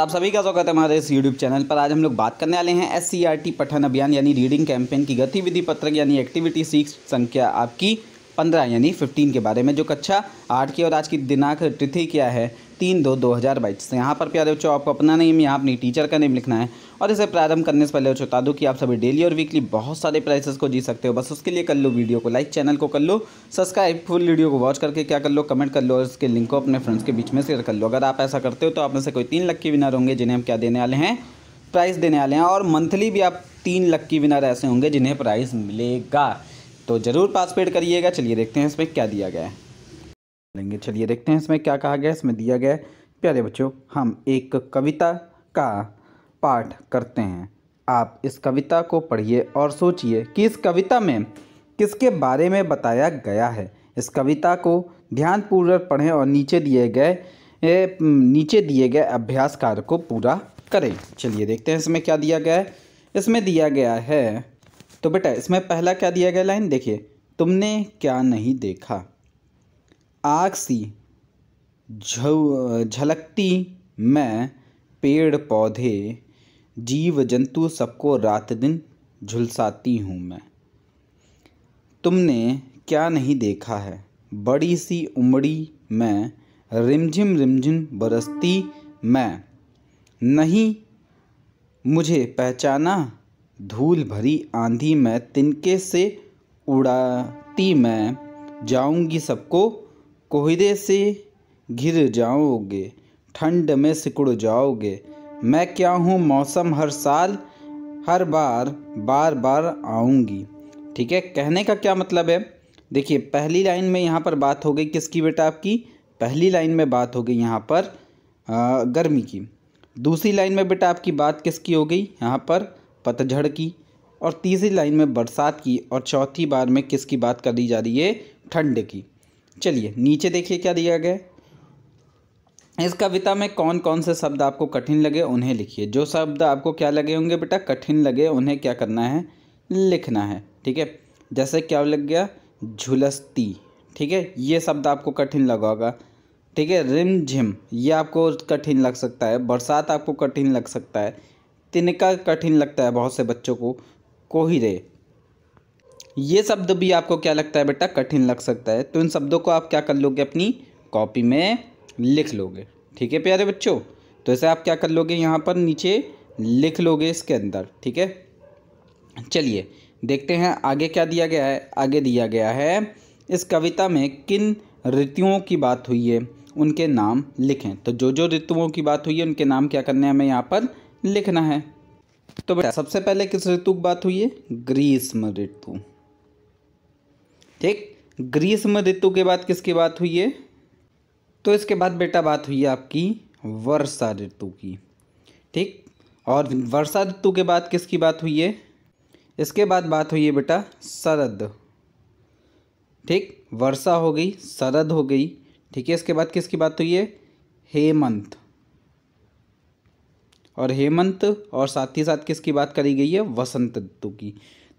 आप सभी का स्वागत है हमारे इस यूट्यूब चैनल पर आज हम लोग बात करने वाले हैं एस सी पठन अभियान यानी रीडिंग कैंपेन की गतिविधि पत्रक यानी एक्टिविटी सीख संख्या आपकी पंद्रह यानी फिफ्टीन के बारे में जो कक्षा आठ की और आज की दिनांक तिथि क्या है तीन दो दो हज़ार बाईस तो यहाँ पर प्यारे बच्चों आपको अपना नेम यहाँ अपनी टीचर का नेम लिखना है और इसे प्रारंभ करने से पहले बच्चों बता दूँ कि आप सभी डेली और वीकली बहुत सारे प्राइसेस को जीत सकते हो बस उसके लिए कर लो वीडियो को लाइक चैनल को कर लो सब्सक्राइब फुल वीडियो को वॉच करके क्या कर लो कमेंट कर लो और इसके लिंक को अपने फ्रेंड्स के बीच में शेयर कर लो अगर आप ऐसा करते हो तो आप में से कोई तीन लक के विनर होंगे जिन्हें हम क्या देने वाले हैं प्राइज़ देने वाले हैं और मंथली भी आप तीन लक की विनर ऐसे होंगे जिन्हें प्राइज़ मिलेगा तो ज़रूर पास करिएगा चलिए देखते हैं इसमें क्या दिया गया है लेंगे चलिए देखते हैं इसमें क्या कहा गया इसमें दिया गया प्यारे बच्चों हम एक कविता का पाठ करते हैं आप इस कविता को पढ़िए और सोचिए कि इस कविता में किसके बारे में बताया गया है इस कविता को ध्यानपूर्वक पढ़ें और नीचे दिए गए नीचे दिए गए अभ्यास कार्य को पूरा करें चलिए देखते हैं इसमें क्या दिया गया है इसमें दिया गया है तो बेटा इसमें पहला क्या दिया गया लाइन देखिए तुमने क्या नहीं देखा आग सी झलकती मैं पेड़ पौधे जीव जंतु सबको रात दिन झुलसाती हूँ मैं तुमने क्या नहीं देखा है बड़ी सी उमड़ी मैं रिमझिम रिमझिम बरसती मैं नहीं मुझे पहचाना धूल भरी आंधी में तिनके से उड़ाती मैं जाऊंगी सबको कोहरे से घिर जाओगे ठंड में सिकुड़ जाओगे मैं क्या हूँ मौसम हर साल हर बार बार बार आऊँगी ठीक है कहने का क्या मतलब है देखिए पहली लाइन में यहाँ पर बात हो गई किसकी बेटा आपकी पहली लाइन में बात हो गई यहाँ पर गर्मी की दूसरी लाइन में बेटा आपकी बात किसकी हो गई यहाँ पर पतझड़ की और तीसरी लाइन में बरसात की और चौथी बार में किसकी बात कर दी जा रही है ठंड की चलिए नीचे देखिए क्या दिया गया इस कविता में कौन कौन से शब्द आपको कठिन लगे उन्हें लिखिए जो शब्द आपको क्या लगे होंगे बेटा कठिन लगे उन्हें क्या करना है लिखना है ठीक है जैसे क्या लग गया झुलसती ठीक है ये शब्द आपको कठिन लगा होगा ठीक है रिम झिम ये आपको कठिन लग सकता है बरसात आपको कठिन लग सकता है तिनका कठिन लगता है बहुत से बच्चों को को ही ये शब्द भी आपको क्या लगता है बेटा कठिन लग सकता है तो इन शब्दों को आप क्या कर लोगे अपनी कॉपी में लिख लोगे ठीक है प्यारे बच्चों तो ऐसे आप क्या कर लोगे यहाँ पर नीचे लिख लोगे इसके अंदर ठीक है चलिए देखते हैं आगे क्या दिया गया है आगे दिया गया है इस कविता में किन ऋतुओं की बात हुई है उनके नाम लिखें तो जो जो ऋतुओं की बात हुई है उनके नाम क्या करने हैं हमें यहाँ पर लिखना है तो बेटा सबसे पहले किस ऋतु की बात हुई है ग्रीष्म ऋतु ठीक ग्रीष्म ऋतु के बाद किसकी बात हुई है तो इसके बाद बेटा बात हुई है आपकी वर्षा ऋतु की ठीक और वर्षा ऋतु के बाद किसकी बात हुई है इसके बाद बात हुई है बेटा शरद ठीक वर्षा हो गई शरद हो गई ठीक है इसके बाद किसकी बात हुई है हेमंत और हेमंत और साथ ही साथ किसकी बात करी गई है वसंत ऋतु की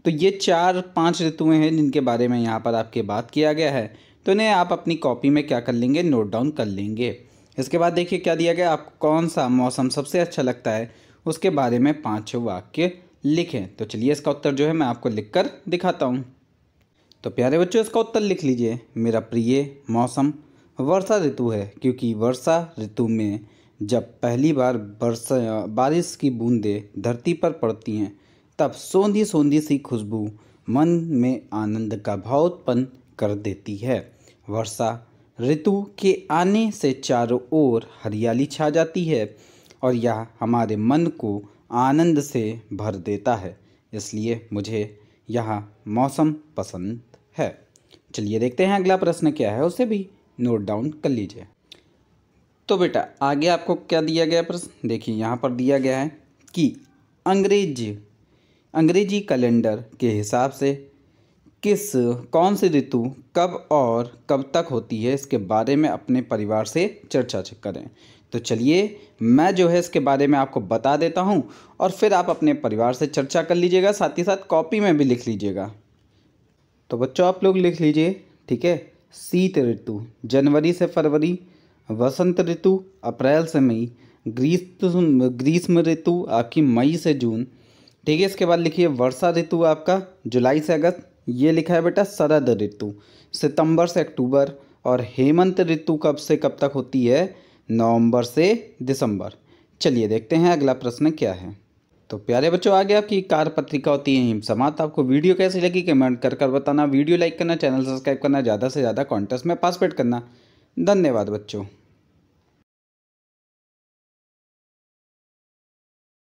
तो ये चार पांच ऋतुएं हैं जिनके बारे में यहाँ पर आपके बात किया गया है तो इन्हें आप अपनी कॉपी में क्या कर लेंगे नोट डाउन कर लेंगे इसके बाद देखिए क्या दिया गया आपको कौन सा मौसम सबसे अच्छा लगता है उसके बारे में पाँच वाक्य लिखें तो चलिए इसका उत्तर जो है मैं आपको लिख कर दिखाता हूँ तो प्यारे बच्चों इसका उत्तर लिख लीजिए मेरा प्रिय मौसम वर्षा ऋतु है क्योंकि वर्षा ऋतु में जब पहली बार बरसा बारिश की बूंदें धरती पर पड़ती हैं तब सोंधी सोंधी सी खुशबू मन में आनंद का भाव उत्पन्न कर देती है वर्षा ऋतु के आने से चारों ओर हरियाली छा जाती है और यह हमारे मन को आनंद से भर देता है इसलिए मुझे यह मौसम पसंद है चलिए देखते हैं अगला प्रश्न क्या है उसे भी नोट डाउन कर लीजिए तो बेटा आगे आपको क्या दिया गया प्रश्न देखिए यहाँ पर दिया गया है कि अंग्रेज अंग्रेजी कैलेंडर के हिसाब से किस कौन सी ऋतु कब और कब तक होती है इसके बारे में अपने परिवार से चर्चा करें तो चलिए मैं जो है इसके बारे में आपको बता देता हूँ और फिर आप अपने परिवार से चर्चा कर लीजिएगा साथ ही साथ कॉपी में भी लिख लीजिएगा तो बच्चों आप लोग लिख लीजिए ठीक है शीत ऋतु जनवरी से फरवरी वसंत ऋतु अप्रैल से मई ग्रीष्म ग्रीष्म ऋतु आपकी मई से जून ठीक है इसके बाद लिखिए वर्षा ऋतु आपका जुलाई से अगस्त ये लिखा है बेटा शरद ऋतु सितंबर से अक्टूबर और हेमंत ऋतु कब से कब तक होती है नवंबर से दिसंबर चलिए देखते हैं अगला प्रश्न क्या है तो प्यारे बच्चों आगे आपकी कार पत्रिका होती है हिम समाप्त आपको वीडियो कैसी लगी कमेंट कर कर बताना वीडियो लाइक करना चैनल सब्सक्राइब करना ज़्यादा से ज़्यादा कॉन्टेस्ट में पार्टिसिपेट करना धन्यवाद बच्चों